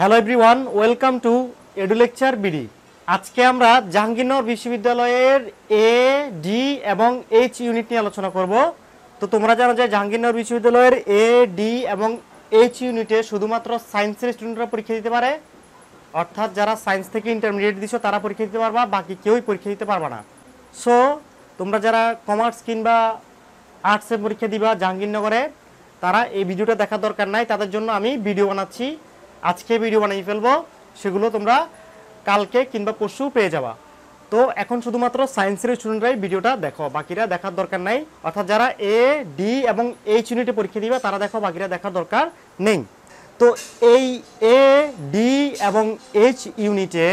hello everyone welcome to Edu Lecture BD আজকে আমরা জাহাঙ্গীরনগর বিশ্ববিদ্যালয়ের এ ডি এবং এইচ ইউনিট নিয়ে আলোচনা করব তো তোমরা জানো যে জাহাঙ্গীরনগর বিশ্ববিদ্যালয়ের এ ডি এবং এইচ ইউনিটে শুধুমাত্র সায়েন্সের স্টুডেন্টরা পরীক্ষা দিতে পারে অর্থাৎ যারা সায়েন্স থেকে ইন্টারমিডিয়েট দিছো তারা পরীক্ষা দিতে পারবা বাকি কেউই পরীক্ষা দিতে পারবা না সো তোমরা যারা কমার্স কিংবা আর্টসের পরীক্ষা দিবা জাহাঙ্গীরনগরে তারা এই ভিডিওটা দেখা দরকার নাই তাদের জন্য আমি ভিডিও বানাচ্ছি আজকে ভিডিও বানিয়ে ফেলবো সেগুলো তোমরা কালকে কিংবা পরশু পেয়ে যাবা তো এখন শুধুমাত্র সায়েন্সের স্টুডেন্টরাই ভিডিওটা দেখো বাকিরা দেখার দরকার নাই অর্থাৎ যারা এ ডি এবং এইচ ইউনিটে পরীক্ষা দিবে তারা দেখো বাকিরা দেখার দরকার নেই তো এই এ ডি এবং এইচ ইউনিটে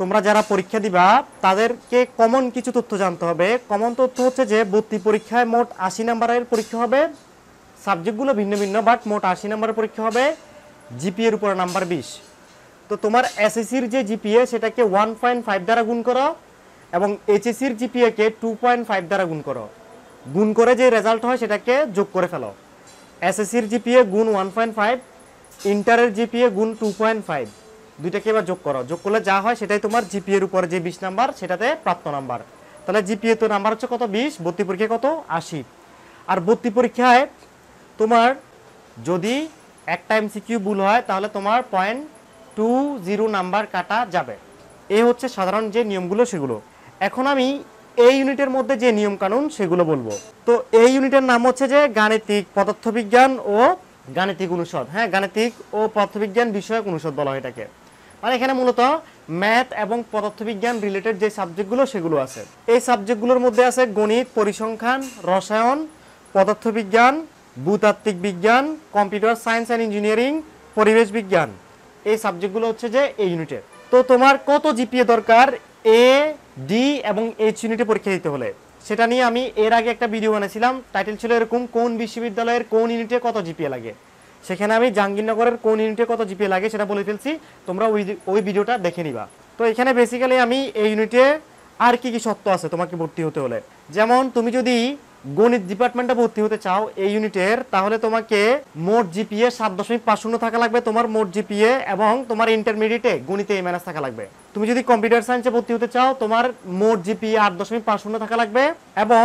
তোমরা যারা পরীক্ষা দিবা তাদেরকে কমন কিছু তথ্য জানতে হবে কমন তথ্য হচ্ছে যে ভর্তি পরীক্ষায় মোট আশি নাম্বারের পরীক্ষা হবে সাবজেক্টগুলো ভিন্ন ভিন্ন বাট মোট আশি নাম্বারের পরীক্ষা হবে জিপিএর উপরে নাম্বার বিশ তো তোমার এসএসসির যে জিপিএ সেটাকে ওয়ান পয়েন্ট ফাইভ দ্বারা গুণ করো এবং এইচএসসির জিপিএকে টু পয়েন্ট ফাইভ দ্বারা গুণ করো গুণ করে যে রেজাল্ট হয় সেটাকে যোগ করে ফেলো এসএসসির জিপিএ গুণ ওয়ান পয়েন্ট ফাইভ ইন্টারের জিপিএ গুণ টু পয়েন্ট ফাইভ দুইটাকে এবার যোগ করো যোগ করলে যা হয় সেটাই তোমার জিপিএর উপরে যে বিশ নাম্বার সেটাতে প্রাপ্ত নাম্বার তাহলে জিপিএ তো নাম্বার হচ্ছে কত বিশ ভর্তি পরীক্ষায় কত আশি আর ভর্তি পরীক্ষায় তোমার যদি একটা এমসিকিউ ভুল হয় তাহলে তোমার পয়েন্ট টু জিরো নাম্বার কাটা যাবে এ হচ্ছে সাধারণ যে নিয়মগুলো সেগুলো এখন আমি এই ইউনিটের মধ্যে যে নিয়ম কানুন সেগুলো বলবো তো এই ইউনিটের নাম হচ্ছে যে গাণিতিক পদার্থবিজ্ঞান ও গাণিতিক অনুষদ হ্যাঁ গাণিতিক ও পদার্থবিজ্ঞান বিষয়ক অনুষদ বলা হয় এটাকে মানে এখানে মূলত ম্যাথ এবং পদার্থবিজ্ঞান রিলেটেড যে সাবজেক্টগুলো সেগুলো আছে এই সাবজেক্টগুলোর মধ্যে আছে গণিত পরিসংখ্যান রসায়ন পদার্থবিজ্ঞান ভূতাত্ত্বিক বিজ্ঞান কম্পিউটার সায়েন্স অ্যান্ড ইঞ্জিনিয়ারিং পরিবেশ বিজ্ঞান এই সাবজেক্টগুলো হচ্ছে যে এই ইউনিটের তো তোমার কত জিপিএ দরকার এ ডি এবং এইচ ইউনিটে পরীক্ষা দিতে হলে সেটা নিয়ে আমি এর আগে একটা ভিডিও বানিয়েছিলাম টাইটেল ছিল এরকম কোন বিশ্ববিদ্যালয়ের কোন ইউনিটে কত জিপিএ লাগে সেখানে আমি জাহাঙ্গীরনগরের কোন ইউনিটে কত জিপিএ লাগে সেটা বলে ফেলছি তোমরা ওই ওই ভিডিওটা দেখে নিবা তো এখানে বেসিক্যালি আমি এই ইউনিটে আর কি কি সত্য আছে তোমাকে ভর্তি হতে হলে যেমন তুমি যদি গণিত ডিপার্টমেন্টে ভর্তি হতে চাও এই ইউনিটের তাহলে তোমাকে মোট জিপিএ সাত দশমিক পাঁচ শূন্য থাকা লাগবে তোমার মোট জিপিএ এবং তোমার ইন্টারমিডিয়েটে গণিতে এ মাইনাস থাকা লাগবে তুমি যদি কম্পিউটার সায়েন্সে ভর্তি হতে চাও তোমার মোট জিপিএ আট দশমিক পাঁচ শূন্য থাকা লাগবে এবং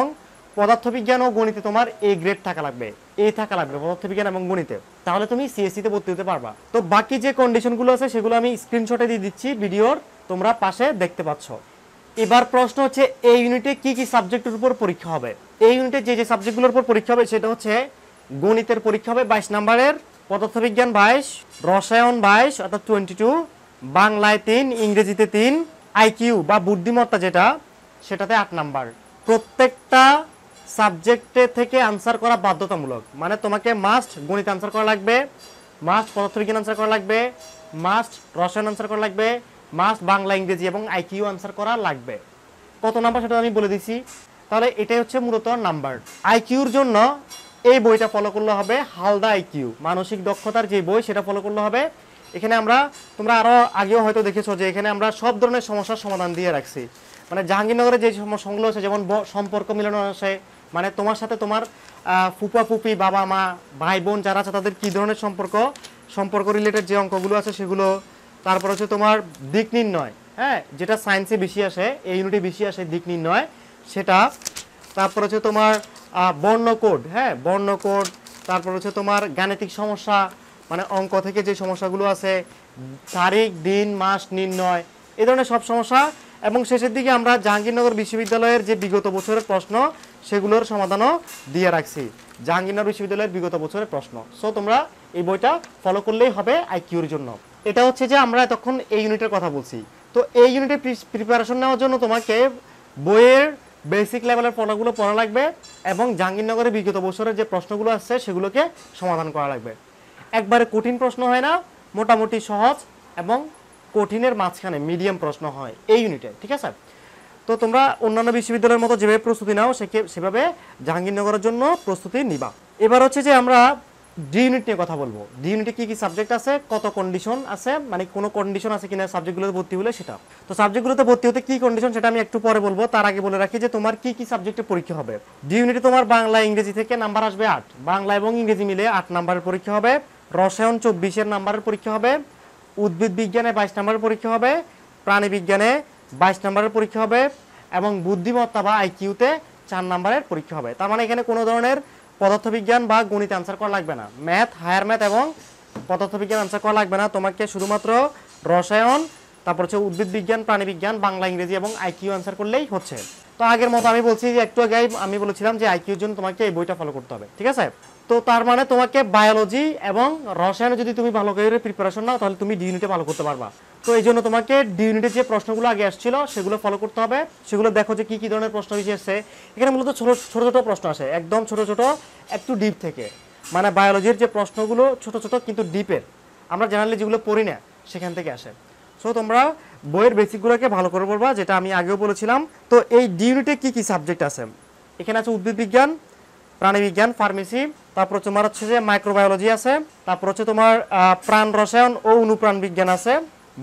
পদার্থবিজ্ঞান ও গণিতে তোমার এ গ্রেড থাকা লাগবে এ থাকা লাগবে পদার্থবিজ্ঞান এবং গণিতে তাহলে তুমি সিএসসিতে ভর্তি হতে পারবা তো বাকি যে কন্ডিশনগুলো আছে সেগুলো আমি স্ক্রিনশটে দিয়ে দিচ্ছি ভিডিওর তোমরা পাশে দেখতে পাচ্ছ এবার প্রশ্ন হচ্ছে এই ইউনিটে কি কি সাবজেক্টের উপর পরীক্ষা হবে এই ইউনিটে যে যে সাবজেক্টগুলোর উপর পরীক্ষা হবে সেটা হচ্ছে গণিতের পরীক্ষা হবে বাইশ নাম্বারের পদার্থবিজ্ঞান বাইশ রসায়ন বাইশ অর্থাৎ টোয়েন্টি টু বাংলায় তিন ইংরেজিতে তিন আইকিউ বা বুদ্ধিমত্তা যেটা সেটাতে আট নাম্বার প্রত্যেকটা সাবজেক্টে থেকে আনসার করা বাধ্যতামূলক মানে তোমাকে মাস্ট গণিত আনসার করা লাগবে মাস্ট পদার্থবিজ্ঞান আনসার করা লাগবে মাস্ট রসায়ন আনসার করা লাগবে মাস বাংলা ইংরেজি এবং আইকিউ অ্যান্সার করা লাগবে কত নাম্বার সেটা আমি বলে দিছি তাহলে এটাই হচ্ছে মূলত নাম্বার আইকিউর জন্য এই বইটা ফলো করলে হবে হালদা আইকিউ মানসিক দক্ষতার যে বই সেটা ফলো করলে হবে এখানে আমরা তোমরা আরও আগেও হয়তো দেখেছো যে এখানে আমরা সব ধরনের সমস্যার সমাধান দিয়ে রাখছি মানে জাহাঙ্গীরনগরে যে সমস্যাগুলো আছে যেমন সম্পর্ক মিলন আছে মানে তোমার সাথে তোমার ফুপা ফুপি বাবা মা ভাই বোন যারা আছে তাদের কী ধরনের সম্পর্ক সম্পর্ক রিলেটেড যে অঙ্কগুলো আছে সেগুলো তারপর হচ্ছে তোমার দিক নির্ণয় হ্যাঁ যেটা সায়েন্সে বেশি আসে এই ইউনিটে বেশি আসে দিক নির্ণয় সেটা তারপর হচ্ছে তোমার বর্ণকোড হ্যাঁ বর্ণকোড তারপর হচ্ছে তোমার গাণিতিক সমস্যা মানে অঙ্ক থেকে যে সমস্যাগুলো আছে তারিখ দিন মাস নির্ণয় এ ধরনের সব সমস্যা এবং শেষের দিকে আমরা জাহাঙ্গীরনগর বিশ্ববিদ্যালয়ের যে বিগত বছরের প্রশ্ন সেগুলোর সমাধানও দিয়ে রাখছি জাহাঙ্গীরনগর বিশ্ববিদ্যালয়ের বিগত বছরের প্রশ্ন সো তোমরা এই বইটা ফলো করলেই হবে আইকিউর জন্য এটা হচ্ছে যে আমরা এতক্ষণ এই ইউনিটের কথা বলছি তো এই ইউনিটের প্রিপারেশন নেওয়ার জন্য তোমাকে বইয়ের বেসিক লেভেলের পড়াগুলো পড়া লাগবে এবং জাহাঙ্গীরনগরের বিগত বছরের যে প্রশ্নগুলো আসছে সেগুলোকে সমাধান করা লাগবে একবারে কঠিন প্রশ্ন হয় না মোটামুটি সহজ এবং কঠিনের মাঝখানে মিডিয়াম প্রশ্ন হয় এই ইউনিটে ঠিক আছে তো তোমরা অন্যান্য বিশ্ববিদ্যালয়ের মতো যেভাবে প্রস্তুতি নাও সেভাবে জাহাঙ্গীরনগরের জন্য প্রস্তুতি নিবা এবার হচ্ছে যে আমরা ডি ইউনিট নিয়ে কথা বলবো ডি ইউনিটে কী কী সাবজেক্ট আছে কত কন্ডিশন আছে মানে কোনো কন্ডিশন আছে কিনা সাবজেক্টগুলোতে ভর্তি হলে সেটা তো সাবজেক্টগুলোতে ভর্তি হতে কী কন্ডিশন সেটা আমি একটু পরে বলবো তার আগে বলে রাখি যে তোমার কী কী সাবজেক্টে পরীক্ষা হবে ডি ইউনিটে তোমার বাংলা ইংরেজি থেকে নাম্বার আসবে আট বাংলা এবং ইংরেজি মিলে আট নাম্বারের পরীক্ষা হবে রসায়ন চব্বিশের নাম্বারের পরীক্ষা হবে উদ্ভিদ বিজ্ঞানে বাইশ নাম্বারের পরীক্ষা হবে প্রাণী বিজ্ঞানে বাইশ নাম্বারের পরীক্ষা হবে এবং বুদ্ধিমত্তা বা আইকিউতে চার নাম্বারের পরীক্ষা হবে তার মানে এখানে কোনো ধরনের পদার্থবিজ্ঞান বা গণিত অ্যান্সার করা লাগবে না ম্যাথ হায়ার ম্যাথ এবং পদার্থবিজ্ঞান অ্যান্সার করা লাগবে না তোমাকে শুধুমাত্র রসায়ন তারপর হচ্ছে উদ্ভিদ বিজ্ঞান প্রাণী বিজ্ঞান বাংলা ইংরেজি এবং আইকিউ অ্যান্সার করলেই হচ্ছে তো আগের মতো আমি বলছি যে একটু আগে আমি বলেছিলাম যে আইকিউর জন্য তোমাকে এই বইটা ফলো করতে হবে ঠিক আছে তো তার মানে তোমাকে বায়োলজি এবং রসায়নে যদি তুমি ভালো করে প্রিপারেশন নাও তাহলে তুমি ডিউনিটে ভালো করতে পারবা তো এই জন্য তোমাকে ডি ইউনিটের যে প্রশ্নগুলো আগে আসছিল সেগুলো ফলো করতে হবে সেগুলো দেখো যে কী কী ধরনের প্রশ্ন বেশি এখানে মূলত ছোটো ছোটো ছোটো প্রশ্ন আসে একদম ছোটো ছোটো একটু ডিপ থেকে মানে বায়োলজির যে প্রশ্নগুলো ছোট ছোট কিন্তু ডিপের আমরা জেনারেলি যেগুলো পড়ি না সেখান থেকে আসে সো তোমরা বইয়ের বেসিকগুলোকে ভালো করে পড়বা যেটা আমি আগেও বলেছিলাম তো এই ডি ইউনিটে কী কী সাবজেক্ট আছে এখানে আছে উদ্ভিদ বিজ্ঞান প্রাণীবিজ্ঞান ফার্মেসি তারপর তোমার হচ্ছে যে মাইক্রোবায়োলজি আছে তারপর হচ্ছে তোমার প্রাণ রসায়ন ও অনুপ্রাণ বিজ্ঞান আছে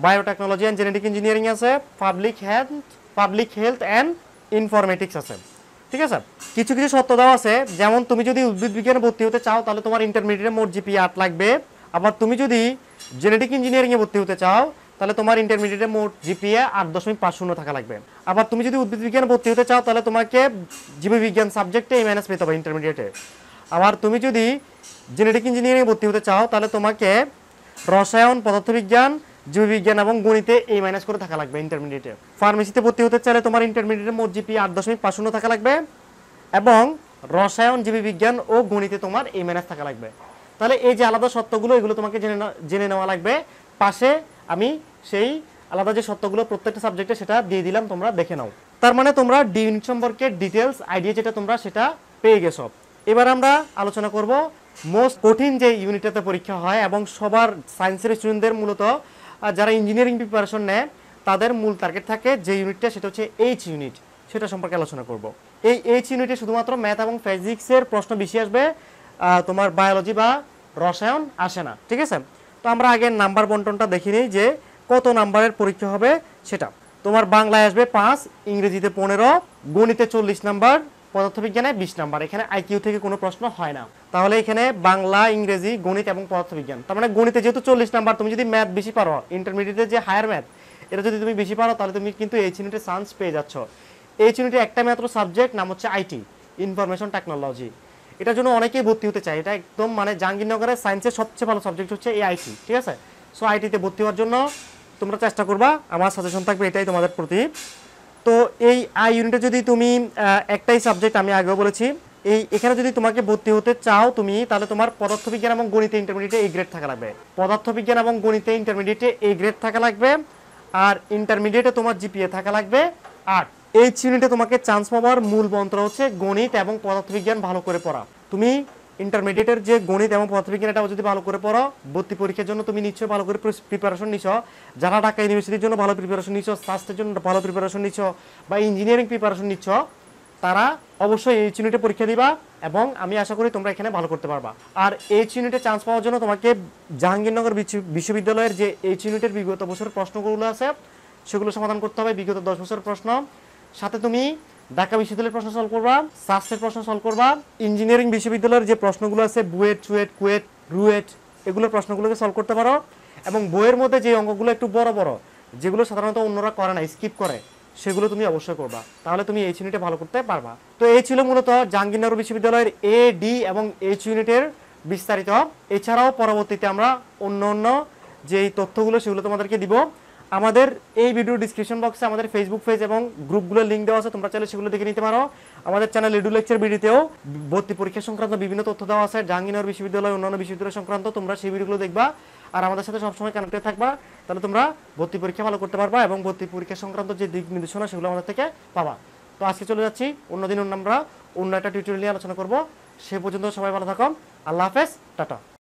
বায়োটেকনোলজি অ্যান্ড জেনেটিক ইঞ্জিনিয়ারিং আছে public health public health and informatics আছে ঠিক আছে কিছু কিছু সত্য দাও আছে যেমন তুমি যদি উদ্ভিদ বিজ্ঞানে ভর্তি হতে চাও তাহলে তোমার ইন্টারমিডিয়েট মোট জিপি আট লাগবে আবার তুমি যদি জেনেটিক ইঞ্জিনিয়ারিংয়ে ভর্তি হতে চাও তাহলে তোমার ইন্টারমিডিয়েটে মোট জিপিএ আট দশমিক পাঁচ শূন্য থাকা লাগবে আবার তুমি যদি উদ্ভিদ বিজ্ঞানে ভর্তি হতে চাও তাহলে তোমাকে জীববিজ্ঞান সাবজেক্টে এম এনএস পেতে হবে ইন্টারমিডিয়েটে আবার তুমি যদি জেনেটিক ইঞ্জিনিয়ারিংয়ে ভর্তি হতে চাও তাহলে তোমাকে রসায়ন পদার্থবিজ্ঞান জীববিজ্ঞান এবং গণিতে এই মাইনাস করে থাকা লাগবে ইন্টারমিডিয়েটে ফার্মেসিতে ভর্তি হতে চাইলে তোমার ইন্টারমিডিয়েটে মোট জিপি আট দশমিক পাঁচ শূন্য থাকা লাগবে এবং রসায়ন জীববিজ্ঞান ও গণিতে তোমার এই মাইনাস থাকা লাগবে তাহলে এই যে আলাদা সত্যগুলো এগুলো তোমাকে জেনে জেনে নেওয়া লাগবে পাশে আমি সেই আলাদা যে সত্যগুলো প্রত্যেকটা সাবজেক্টে সেটা দিয়ে দিলাম তোমরা দেখে নাও তার মানে তোমরা ডি ইউনিট সম্পর্কে ডিটেলস আইডিয়া যেটা তোমরা সেটা পেয়ে গেছো এবার আমরা আলোচনা করব মোস্ট কঠিন যে ইউনিটটাতে পরীক্ষা হয় এবং সবার সায়েন্সের স্টুডেন্টদের মূলত যারা ইঞ্জিনিয়ারিং প্রিপারেশন নেয় তাদের মূল টার্গেট থাকে যে ইউনিটটা সেটা হচ্ছে এইচ ইউনিট সেটা সম্পর্কে আলোচনা করব এই এইচ ইউনিটে শুধুমাত্র ম্যাথ এবং ফিজিক্সের প্রশ্ন বেশি আসবে তোমার বায়োলজি বা রসায়ন আসে না ঠিক আছে তো আমরা আগে নাম্বার বন্টনটা দেখি নিই যে কত নাম্বারের পরীক্ষা হবে সেটা তোমার বাংলায় আসবে পাঁচ ইংরেজিতে পনেরো গণিতে চল্লিশ নাম্বার পদার্থবিজ্ঞানে বিশ নাম্বার এখানে আইকিউ থেকে কোনো প্রশ্ন হয় না তাহলে এখানে বাংলা ইংরেজি গণিত এবং পদার্থবিজ্ঞান তার মানে গণিতে যেহেতু চল্লিশ নাম্বার তুমি যদি ম্যাথ বেশি পারো ইন্টারমিডিয়েটে যে হায়ার ম্যাথ এটা যদি তুমি বেশি পারো তাহলে তুমি কিন্তু এইচ ইউনিটে চান্স পেয়ে যাচ্ছ এইচ ইউনিটে একটা মাত্র সাবজেক্ট নাম হচ্ছে আইটি ইনফরমেশন টেকনোলজি এটার জন্য অনেকেই ভর্তি হতে চায় এটা একদম মানে জাহাঙ্গীরনগরের সায়েন্সের সবচেয়ে ভালো সাবজেক্ট হচ্ছে এই আইটি ঠিক আছে সো আইটিতে ভর্তি হওয়ার জন্য তোমরা চেষ্টা করবা আমার সাজেশন থাকবে এটাই তোমাদের প্রতি তো এই আই ইউনিটে যদি তুমি একটাই সাবজেক্ট আমি আগেও বলেছি এই এখানে যদি তোমাকে ভর্তি হতে চাও তুমি তাহলে তোমার পদার্থবিজ্ঞান এবং গণিতে ইন্টারমিডিয়েটে এই গ্রেড থাকা লাগবে পদার্থবিজ্ঞান এবং গণিতে ইন্টারমিডিয়েটে এই গ্রেড থাকা লাগবে আর ইন্টারমিডিয়েটে তোমার জিপিএ থাকা লাগবে আর এইচ ইউনিটে তোমাকে চান্স পাওয়ার মূল মন্ত্র হচ্ছে গণিত এবং পদার্থবিজ্ঞান ভালো করে পড়া তুমি ইন্টারমিডিয়েটের যে গণিত এবং পদার্থবিজ্ঞান এটাও যদি ভালো করে পড়ো ভর্তি পরীক্ষার জন্য তুমি নিশ্চয় ভালো করে প্রিপারেশন নিছ যারা ঢাকা ইউনিভার্সিটির জন্য ভালো প্রিপারেশন নিছ স্বাস্থ্যের জন্য ভালো প্রিপারেশন নিছ বা ইঞ্জিনিয়ারিং প্রিপারেশন নিচ্ছ তারা অবশ্যই এইচ ইউনিটে পরীক্ষা দিবা এবং আমি আশা করি তোমরা এখানে ভালো করতে পারবা আর এইচ ইউনিটে চান্স পাওয়ার জন্য তোমাকে জাহাঙ্গীরনগর বিশ্ববিদ্যালয়ের যে এইচ ইউনিটের বিগত বছরের প্রশ্নগুলো আছে সেগুলো সমাধান করতে হবে বিগত দশ বছরের প্রশ্ন সাথে তুমি ঢাকা বিশ্ববিদ্যালয়ের প্রশ্ন সলভ করবা সাসের প্রশ্ন সলভ করবা ইঞ্জিনিয়ারিং বিশ্ববিদ্যালয়ের যে প্রশ্নগুলো আছে বুয়েট চুয়েট কুয়েট রুয়েট এগুলোর প্রশ্নগুলোকে সলভ করতে পারো এবং বইয়ের মধ্যে যে অঙ্কগুলো একটু বড় বড় যেগুলো সাধারণত অন্যরা করে না স্কিপ করে সেগুলো তুমি অবশ্যই করবা তাহলে তুমি এইচ ইউনিটে ভালো করতে পারবা তো এই ছিল মূলত জাহাঙ্গীরনগর বিশ্ববিদ্যালয়ের এ ডি এবং এইচ ইউনিটের বিস্তারিত এছাড়াও পরবর্তীতে আমরা অন্য অন্য যেই তথ্যগুলো সেগুলো তোমাদেরকে দিব আমাদের এই ভিডিও ডিসক্রিপশন বক্সে আমাদের ফেসবুক পেজ এবং গ্রুপগুলোর লিঙ্ক দেওয়া আছে তোমরা চাইলে সেগুলো দেখে নিতে পারো আমাদের চ্যানেল এডু লেকচার ভিডিওতেও ভর্তি পরীক্ষা সংক্রান্ত বিভিন্ন তথ্য দেওয়া আছে জাহাঙ্গীরনগর বিশ্ববিদ্যালয় অন্যান্য বিশ্ববিদ্যালয় সংক্রান্ত তোমরা সেই ভিডিওগুলো দেখবা আর আমাদের সাথে সবসময় কানেক্টেড থাকবা তাহলে তোমরা ভর্তি পরীক্ষা ভালো করতে পারবা এবং ভর্তি পরীক্ষা সংক্রান্ত যে দিক নির্দেশনা সেগুলো আমাদের থেকে পাবা তো আজকে চলে যাচ্ছি অন্যদিন অন্য আমরা অন্য একটা টিউটোরিয়াল নিয়ে আলোচনা করবো সে পর্যন্ত সবাই ভালো থাকুন আল্লাহ হাফেজ টাটা